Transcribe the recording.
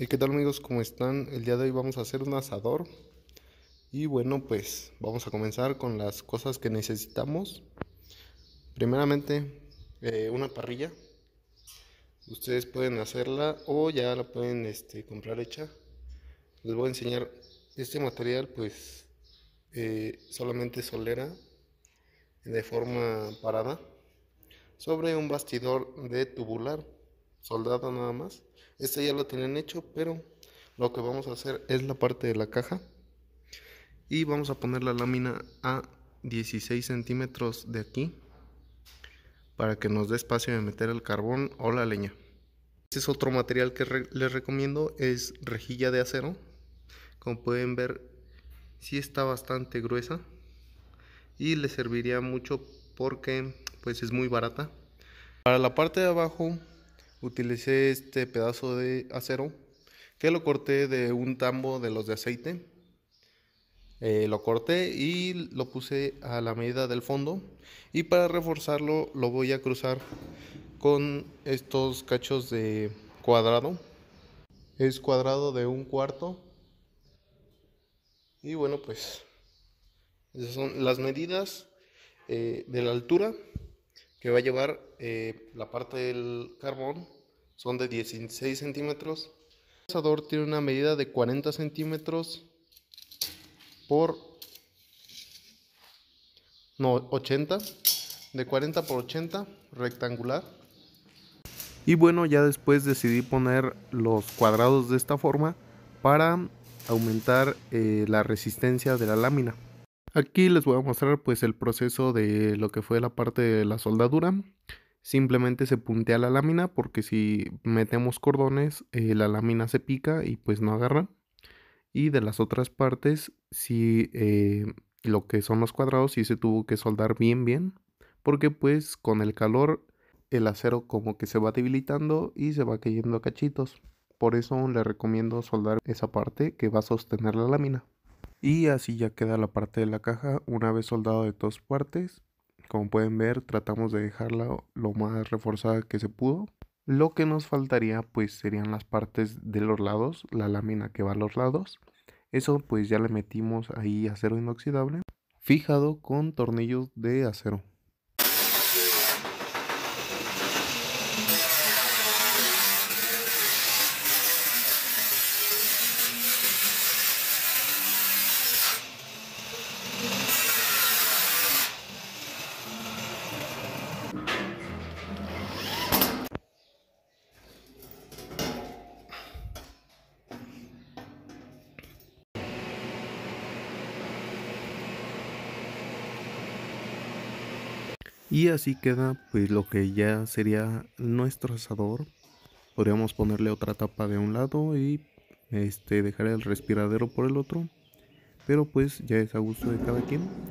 ¿Y eh, qué tal amigos? ¿Cómo están? El día de hoy vamos a hacer un asador. Y bueno, pues vamos a comenzar con las cosas que necesitamos. Primeramente, eh, una parrilla. Ustedes pueden hacerla o ya la pueden este, comprar hecha. Les voy a enseñar este material, pues eh, solamente solera de forma parada sobre un bastidor de tubular soldado nada más. Este ya lo tienen hecho, pero lo que vamos a hacer es la parte de la caja. Y vamos a poner la lámina a 16 centímetros de aquí. Para que nos dé espacio de meter el carbón o la leña. Este es otro material que les recomiendo. Es rejilla de acero. Como pueden ver, Si está bastante gruesa. Y le serviría mucho porque pues es muy barata. Para la parte de abajo utilicé este pedazo de acero que lo corté de un tambo de los de aceite. Eh, lo corté y lo puse a la medida del fondo y para reforzarlo lo voy a cruzar con estos cachos de cuadrado. Es cuadrado de un cuarto. Y bueno pues esas son las medidas eh, de la altura que va a llevar eh, la parte del carbón, son de 16 centímetros. El asador tiene una medida de 40 centímetros por no, 80, de 40 por 80, rectangular. Y bueno, ya después decidí poner los cuadrados de esta forma para aumentar eh, la resistencia de la lámina. Aquí les voy a mostrar pues el proceso de lo que fue la parte de la soldadura. Simplemente se puntea la lámina porque si metemos cordones eh, la lámina se pica y pues no agarra. Y de las otras partes, si eh, lo que son los cuadrados, sí se tuvo que soldar bien bien. Porque pues con el calor el acero como que se va debilitando y se va cayendo a cachitos. Por eso le recomiendo soldar esa parte que va a sostener la lámina. Y así ya queda la parte de la caja una vez soldado de todas partes. Como pueden ver, tratamos de dejarla lo más reforzada que se pudo. Lo que nos faltaría pues serían las partes de los lados, la lámina que va a los lados. Eso pues ya le metimos ahí acero inoxidable fijado con tornillos de acero. Y así queda pues lo que ya sería nuestro asador. Podríamos ponerle otra tapa de un lado y este dejar el respiradero por el otro. Pero pues ya es a gusto de cada quien.